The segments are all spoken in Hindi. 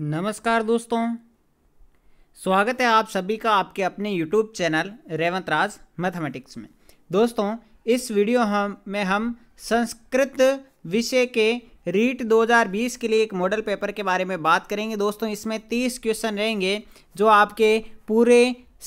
नमस्कार दोस्तों स्वागत है आप सभी का आपके अपने YouTube channel Revant Raj mathematics में दोस्तों इस वीडियो हम में हम संस्कृत विषय के रीट 2020 के लिए एक मॉडल पेपर के बारे में बात करेंगे दोस्तों इसमें 30 क्वेश्चन रहेंगे जो आपके पूरे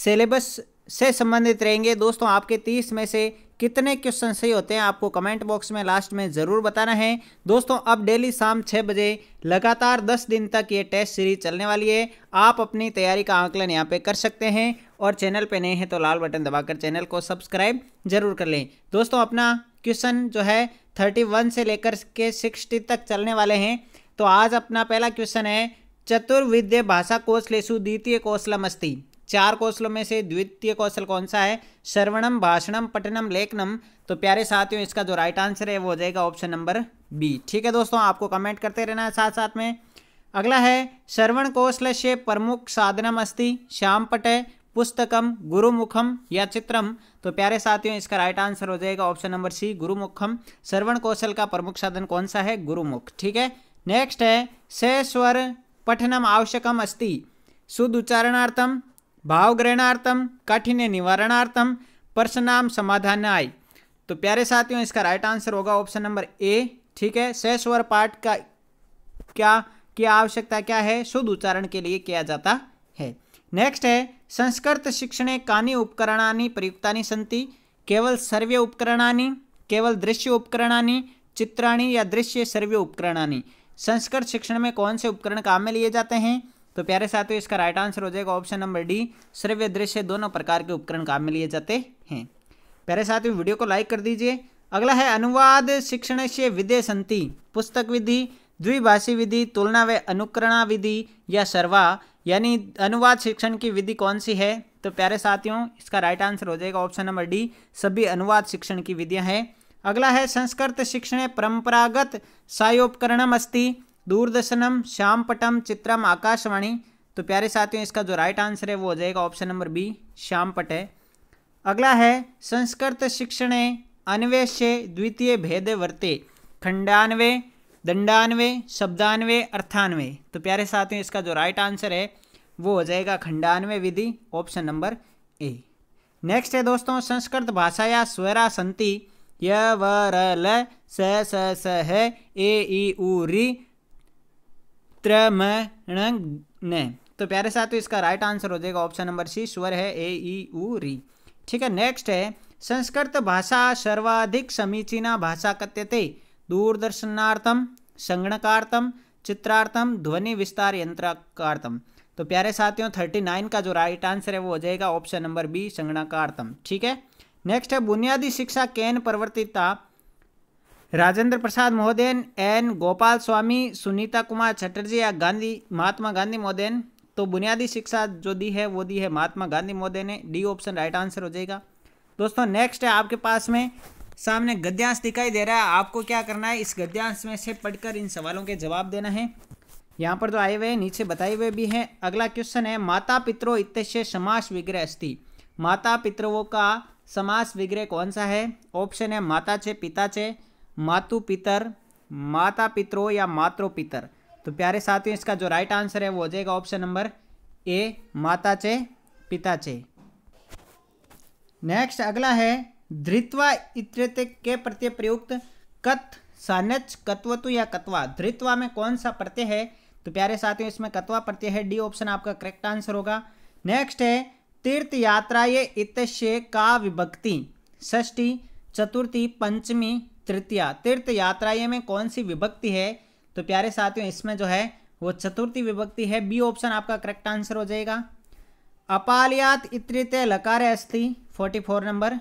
सिलेबस से संबंधित रहेंगे दोस्तों आपके 30 में से कितने क्वेश्चन सही होते हैं आपको कमेंट बॉक्स में लास्ट में ज़रूर बताना है दोस्तों अब डेली शाम छः बजे लगातार दस दिन तक ये टेस्ट सीरीज चलने वाली है आप अपनी तैयारी का आंकलन यहाँ पे कर सकते हैं और चैनल पे नए हैं तो लाल बटन दबाकर चैनल को सब्सक्राइब जरूर कर लें दोस्तों अपना क्वेश्चन जो है थर्टी वन से लेकर के सिक्सटी तक चलने वाले हैं तो आज अपना पहला क्वेश्चन है चतुर्विद्य भाषा कोशलेशु द्वितीय कोशलम अस्ती चार कौशलों में से द्वितीय कौशल कौन सा है श्रवणम भाषणम पठनम लेखनम तो प्यारे साथियों इसका जो राइट आंसर है वो हो जाएगा ऑप्शन नंबर बी ठीक है दोस्तों आपको कमेंट करते रहना है साथ साथ में अगला है श्रवण कौशल से प्रमुख साधनम अस्थि श्याम पटय पुस्तकम गुरुमुखम या चित्रम तो प्यारे साथियों इसका राइट आंसर हो जाएगा ऑप्शन नंबर सी गुरुमुखम श्रवण कौशल का प्रमुख साधन कौन सा है गुरुमुख ठीक है नेक्स्ट है से स्वर पठनम आवश्यकम अस्ति शुद्ध उच्चारणार्थम भावग्रहणार्थम काठिन्य निवारणार्थम समाधान आय तो प्यारे साथियों इसका राइट आंसर होगा ऑप्शन नंबर ए ठीक है सस्वर पाठ का क्या क्या आवश्यकता क्या है शुद्ध उच्चारण के लिए किया जाता है नेक्स्ट है संस्कृत शिक्षण कानी उपकरणानि प्रयुक्तानी सन्ती केवल सर्वे उपकरणानी केवल दृश्य उपकरणानी चित्राणी या दृश्य सर्वे उपकरणानी संस्कृत शिक्षण में कौन से उपकरण काम में लिए जाते हैं तो प्यारे साथियों इसका राइट आंसर हो जाएगा ऑप्शन नंबर डी श्रव्य दृश्य दोनों प्रकार के उपकरण काम में लिए जाते हैं प्यारे साथियों वीडियो को लाइक कर दीजिए अगला है अनुवाद शिक्षण से संति पुस्तक विधि द्विभाषी विधि तुलना व अनुकरणा विधि या सर्वा यानी अनुवाद शिक्षण की विधि कौन सी है तो प्यारे साथियों इसका राइट आंसर हो जाएगा ऑप्शन नंबर डी सभी अनुवाद शिक्षण की विधियां हैं अगला है संस्कृत शिक्षण परंपरागत सायोपकरणम अस्ति दूरदर्शनम श्यामपटम चित्रम आकाशवाणी तो प्यारे साथियों इसका जो राइट आंसर है वो हो जाएगा ऑप्शन नंबर बी श्यामपट है अगला है संस्कृत शिक्षण अन्वेष्य द्वितीय भेद वर्ते खंडानवे दंडानवे शब्दानवे अर्थानवे तो प्यारे साथियों इसका जो राइट आंसर है वो हो जाएगा खंडानवे विधि ऑप्शन नंबर ए नेक्स्ट है दोस्तों संस्कृत भाषा या स्वरा संति य व र ल स स स ए ई उ री त्रमणज्ञ तो प्यारे साथियों इसका राइट आंसर हो जाएगा ऑप्शन नंबर सी स्वर है ए ई ऊ री ठीक है नेक्स्ट है संस्कृत भाषा सर्वाधिक समीचीना भाषा कथ्यते दूरदर्शनार्थम संगणकार्थम चित्रार्थम ध्वनि विस्तार यंत्रकार्थम तो प्यारे साथियों थर्टी नाइन का जो राइट आंसर है वो हो जाएगा ऑप्शन नंबर बी संगणकार्थम ठीक है नेक्स्ट है बुनियादी शिक्षा कैन परिवर्तिता राजेंद्र प्रसाद महोदयन एन गोपाल स्वामी सुनीता कुमार चटर्जी या गांधी महात्मा गांधी महोदयन तो बुनियादी शिक्षा जो दी है वो दी है महात्मा गांधी महोदय ने डी ऑप्शन राइट आंसर हो जाएगा दोस्तों नेक्स्ट है आपके पास में सामने गद्यांश दिखाई दे रहा है आपको क्या करना है इस गद्यांश में से पढ़कर इन सवालों के जवाब देना है यहाँ पर तो आए हुए हैं नीचे बताए हुए भी हैं अगला क्वेश्चन है माता पित्रो इत्य समास विग्रह अस्थि माता पित्रों का समास विग्रह कौन सा है ऑप्शन है माता चे पिता चे मातु पितर माता पितरो या मातृ पितर तो प्यारे साथियों इसका जो राइट आंसर है वो हो जाएगा ऑप्शन नंबर ए माता चे पिता चे नेक्स्ट अगला है धृतवा इत्रित के प्रत्यय प्रयुक्त कथ सानच कत्वतु या कत्वा धृतवा में कौन सा प्रत्यय है तो प्यारे साथियों इसमें कत्वा प्रत्यय है डी ऑप्शन आपका करेक्ट आंसर होगा नेक्स्ट है तीर्थ यात्रा ये इत्य का विभक्ति षष्ठी चतुर्थी पंचमी तृतीया तीर्थ यात्राएं में कौन सी विभक्ति है तो प्यारे साथियों इसमें जो है वो चतुर्थी विभक्ति है बी ऑप्शन आपका करेक्ट आंसर हो जाएगा अपालयात इतृत लकार अस्थि फोर नंबर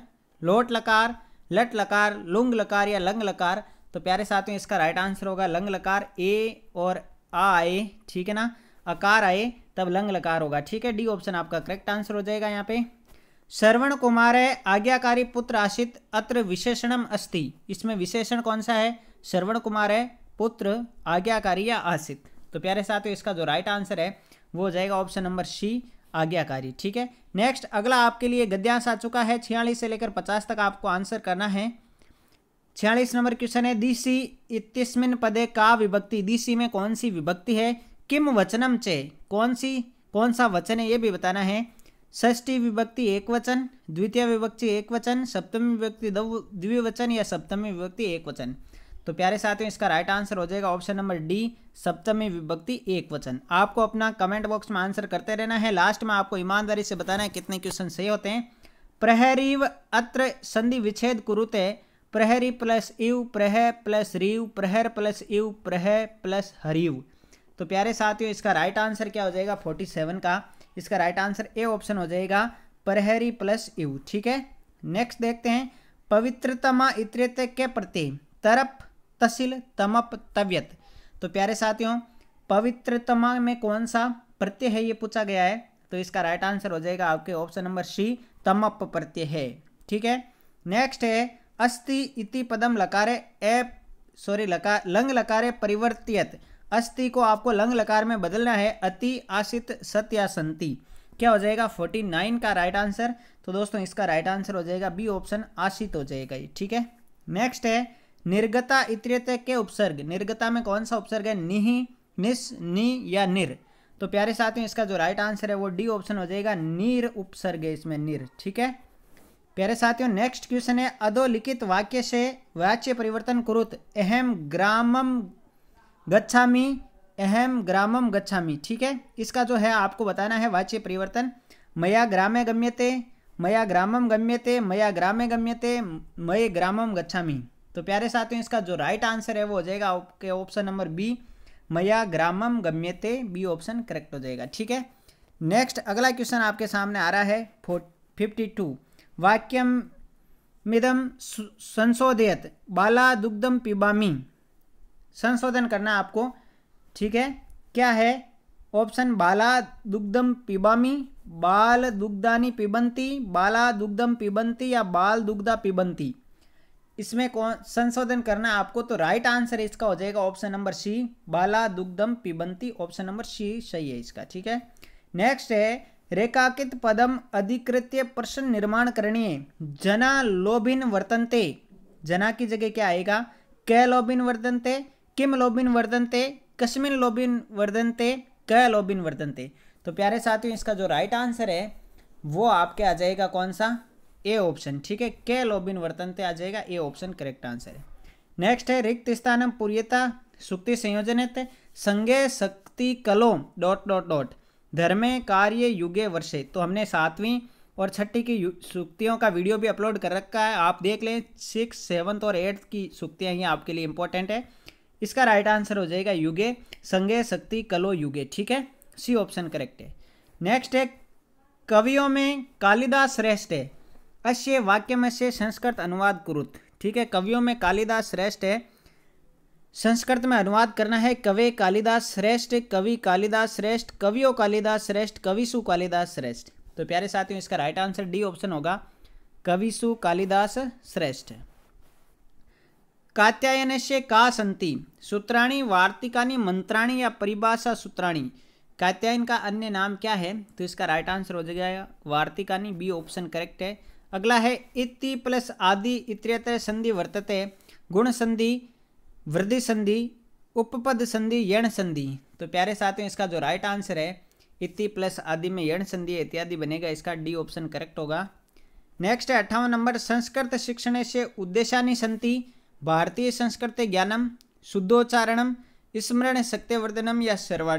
लोट लकार लट लकार लुंग लकार या लंग लकार तो प्यारे साथियों इसका राइट आंसर होगा लंग लकार ए और आ आए ठीक है ना अकार आए तब लंग लकार होगा ठीक है डी ऑप्शन आपका करेक्ट आंसर हो जाएगा यहाँ पे श्रवण कुमार है आज्ञाकारी पुत्र आशित अत्र विशेषणम अस्ति इसमें विशेषण कौन सा है श्रवण कुमार है पुत्र आज्ञाकारी या आशित तो प्यारे साथियों इसका जो राइट आंसर है वो हो जाएगा ऑप्शन नंबर सी आज्ञाकारी ठीक है नेक्स्ट अगला आपके लिए गद्यांश आ चुका है छियालीस से लेकर पचास तक आपको आंसर करना है छियालीस नंबर क्वेश्चन है दिशी इतिस्मिन पदे का विभक्ति दिशी में कौन सी विभक्ति है किम वचनम चे कौन सी कौन सा वचन है ये भी बताना है षष्ठी विभक्ति एक वचन द्वितीय विभक्ति एक वचन सप्तमी विभक्ति द्विवचन या सप्तमी विभक्ति एक वचन तो प्यारे साथियों इसका राइट आंसर हो जाएगा ऑप्शन नंबर डी सप्तमी विभक्ति एक वचन आपको अपना कमेंट बॉक्स में आंसर करते रहना है लास्ट में आपको ईमानदारी से बताना है कितने क्वेश्चन सही होते हैं प्रहरीव अत्र संधि विच्छेद कुरुते प्रहरी प्लस इव प्रह प्लस रिव प्रहर प्लस इव प्रह प्लस हरिव तो प्यारे साथियों इसका राइट आंसर क्या हो जाएगा फोर्टी सेवन का इसका राइट आंसर ए ऑप्शन हो जाएगा परहरी प्लस यू ठीक है नेक्स्ट देखते हैं पवित्रतमा इतरेत के प्रति तरप तसिल तमप तव्यत तो प्यारे साथियों पवित्रतमा में कौन सा प्रत्यय है ये पूछा गया है तो इसका राइट आंसर हो जाएगा आपके ऑप्शन नंबर सी तमप प्रत्यय है ठीक है नेक्स्ट है अस्थि इति पदम लकारे ए सॉरी लकार लंग लकारे परिवर्तियत अस्ति को आपको लंग लकार में बदलना है अति आशित सत्या संति क्या हो जाएगा फोर्टी नाइन का राइट आंसर तो दोस्तों इसका राइट आंसर हो जाएगा बी ऑप्शन आशित हो जाएगा ये ठीक है नेक्स्ट है निर्गता इतरित के उपसर्ग निर्गता में कौन सा उपसर्ग है निहि निस नि या निर तो प्यारे साथियों इसका जो राइट आंसर है वो डी ऑप्शन हो जाएगा नीर उपसर्ग है इसमें निर ठीक है प्यारे साथियों नेक्स्ट क्वेश्चन है अधोलिखित वाक्य से वाच्य परिवर्तन कुरुत अहम ग्रामम गच्छामी अहम ग्रामम गच्छामी ठीक है इसका जो है आपको बताना है वाच्य परिवर्तन मया ग्रामे गम्यते मया ग्रामम गम्यते मया ग्रामे गम्यते मय ग्रामम गच्छामी तो प्यारे साथियों इसका जो राइट आंसर है वो हो जाएगा आपके ऑप्शन नंबर बी मया ग्रामम गम्यते बी ऑप्शन करेक्ट हो जाएगा ठीक है नेक्स्ट अगला क्वेश्चन आपके सामने आ रहा है फोर फिफ्टी टू वाक्यम मिदम संशोधयत बाला दुग्धम पिबामी संशोधन करना आपको ठीक है क्या है ऑप्शन बाला दुग्धम पिबामी बाल दुग्धानी पिबंती बाला दुग्धम पिबंती या बाल दुग्धा पिबंती इसमें कौन संशोधन करना आपको तो राइट आंसर इसका हो जाएगा ऑप्शन नंबर सी बाला दुग्धम पिबंती ऑप्शन नंबर सी सही है इसका ठीक है नेक्स्ट है रेखाकित पदम अधिकृत्य प्रश्न निर्माण करणीय जना लोभिन वर्तनते जना की जगह क्या आएगा कैलोबिन वर्तनते किम लोबिन वर्धनते कस्मिन लोबिन वर्धनते क लोबिन वर्धनते तो प्यारे साथियों इसका जो राइट आंसर है वो आपके आ जाएगा कौन सा ए ऑप्शन ठीक है के लोबिन वर्तनते आ जाएगा ए ऑप्शन करेक्ट आंसर है नेक्स्ट है रिक्त स्थानम पुर्यता सुक्ति संयोजन संगे शक्ति कलोम डॉट डॉट डॉट धर्मे कार्य युगे वर्षे तो हमने सातवीं और छठी की सुक्तियों का वीडियो भी अपलोड कर रखा है आप देख लें सिक्स सेवन्थ और एट्थ की सुक्तियाँ ही आपके लिए इंपॉर्टेंट है इसका राइट आंसर हो जाएगा युगे संगे शक्ति कलो युगे ठीक है सी ऑप्शन करेक्ट है नेक्स्ट है कवियों में कालिदास श्रेष्ठ है अश्य वाक्य में से संस्कृत अनुवाद कुरुत ठीक है कवियों में कालिदास श्रेष्ठ है संस्कृत में अनुवाद करना है कवि कालिदास श्रेष्ठ कवि कालिदास श्रेष्ठ कवियों कालिदास श्रेष्ठ कविशु कालिदास श्रेष्ठ तो प्यारे साथियों इसका राइट आंसर डी ऑप्शन होगा कविशु कालिदास श्रेष्ठ कात्यायन से का संति सूत्राणी वार्तिकानी मंत्राणी या परिभाषा सूत्राणी कात्यायन का अन्य नाम क्या है तो इसका राइट आंसर हो जाएगा वार्तिकानी बी ऑप्शन करेक्ट है अगला है इति प्लस आदि इतरेतर संधि वर्तते गुण संधि वृद्धि संधि उपपद संधि यण संधि तो प्यारे साथियों इसका जो राइट आंसर है इति प्लस आदि में यण संधि इत्यादि बनेगा इसका डी ऑप्शन करेक्ट होगा नेक्स्ट है अट्ठावन नंबर संस्कृत शिक्षण से उद्देशानी संति भारतीय संस्कृत ज्ञानम शुद्धोच्चारणम स्मरण शक्तिवर्धनम या सर्वा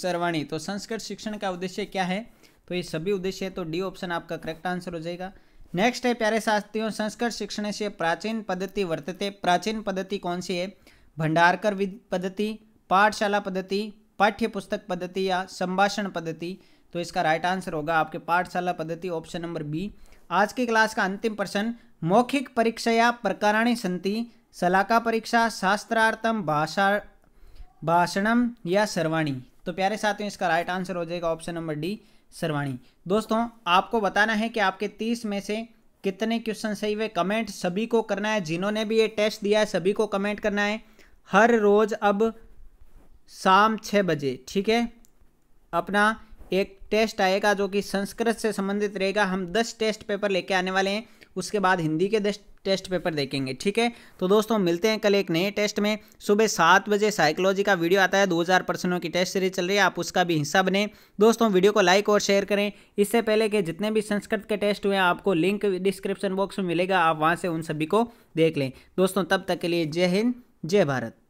सर्वाणी तो संस्कृत शिक्षण का उद्देश्य क्या है तो ये सभी उद्देश्य है तो डी ऑप्शन आपका करेक्ट आंसर हो जाएगा नेक्स्ट है प्यारे शास्त्रियों संस्कृत शिक्षण से प्राचीन पद्धति वर्तते प्राचीन पद्धति कौन सी है भंडारकर पद्धति पाठशाला पद्धति पाठ्य पुस्तक पद्धति या संभाषण पद्धति तो इसका राइट आंसर होगा आपके पाठशाला पद्धति ऑप्शन नंबर बी आज की क्लास का अंतिम प्रश्न मौखिक या प्रकरणी संति सलाका परीक्षा शास्त्रार्थम भाषा भाषणम या सर्वाणी तो प्यारे साथियों इसका राइट आंसर हो जाएगा ऑप्शन नंबर डी सर्वाणी दोस्तों आपको बताना है कि आपके तीस में से कितने क्वेश्चन सही हुए कमेंट सभी को करना है जिन्होंने भी ये टेस्ट दिया है सभी को कमेंट करना है हर रोज़ अब शाम छः बजे ठीक है अपना एक टेस्ट आएगा जो कि संस्कृत से संबंधित रहेगा हम दस टेस्ट पेपर लेके आने वाले हैं उसके बाद हिंदी के दस टेस्ट पेपर देखेंगे ठीक है तो दोस्तों मिलते हैं कल एक नए टेस्ट में सुबह सात बजे साइकोलॉजी का वीडियो आता है 2000 प्रश्नों की टेस्ट सीरीज चल रही है आप उसका भी हिस्सा बने दोस्तों वीडियो को लाइक और शेयर करें इससे पहले कि जितने भी संस्कृत के टेस्ट हुए हैं आपको लिंक डिस्क्रिप्शन बॉक्स में मिलेगा आप वहाँ से उन सभी को देख लें दोस्तों तब तक के लिए जय हिंद जय भारत